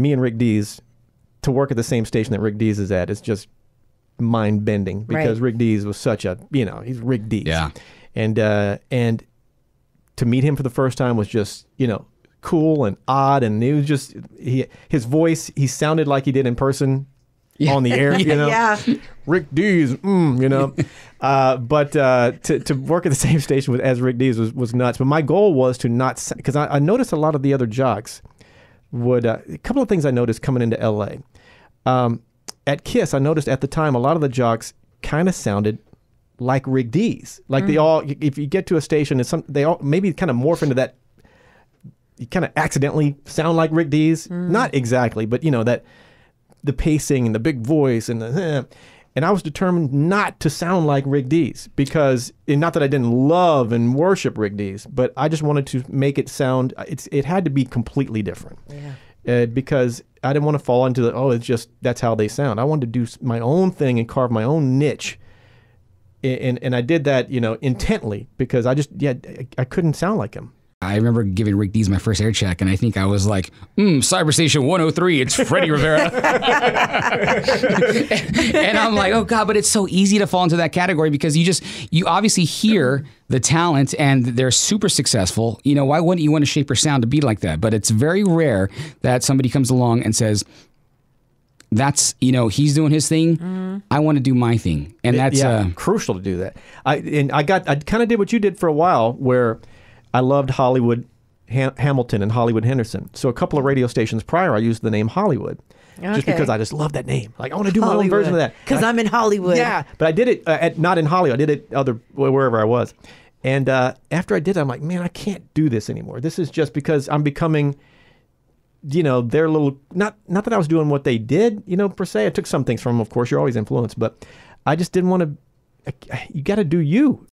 me and Rick Dees to work at the same station that Rick Dees is at is just mind bending because right. Rick Dees was such a you know he's Rick Dees. Yeah. And uh, and to meet him for the first time was just you know cool and odd and it was just he his voice he sounded like he did in person yeah. on the air you know yeah. Rick Dees mm, you know uh, but uh, to to work at the same station with, as Rick Dees was was nuts. But my goal was to not because I, I noticed a lot of the other jocks would uh, a couple of things I noticed coming into LA. Um, at Kiss, I noticed at the time a lot of the jocks kind of sounded like Rig D's. Like mm. they all, if you get to a station, and some they all maybe kind of morph into that. You kind of accidentally sound like Rick D's, mm. not exactly, but you know that the pacing and the big voice and the. Eh. And I was determined not to sound like Rick Dees because, not that I didn't love and worship Rick Dees, but I just wanted to make it sound, it's, it had to be completely different. Yeah. Uh, because I didn't want to fall into the, oh, it's just, that's how they sound. I wanted to do my own thing and carve my own niche. And, and, and I did that, you know, intently because I just, yeah, I, I couldn't sound like him. I remember giving Rick Dees my first air check, and I think I was like, mm, Cyberstation 103, it's Freddie Rivera. and I'm like, oh God, but it's so easy to fall into that category because you just, you obviously hear the talent and they're super successful. You know, why wouldn't you want to shape your sound to be like that? But it's very rare that somebody comes along and says, that's you know he's doing his thing. Mm. I want to do my thing, and that's yeah, uh, crucial to do that. I and I got I kind of did what you did for a while, where I loved Hollywood Hamilton and Hollywood Henderson. So a couple of radio stations prior, I used the name Hollywood. Okay. Just because I just love that name, like I want to do Hollywood. my own version of that. Because I'm in Hollywood. Yeah, but I did it uh, at not in Hollywood. I did it other wherever I was, and uh, after I did, it, I'm like, man, I can't do this anymore. This is just because I'm becoming, you know, their little. Not not that I was doing what they did, you know, per se. I took some things from, them, of course. You're always influenced, but I just didn't want to. You got to do you.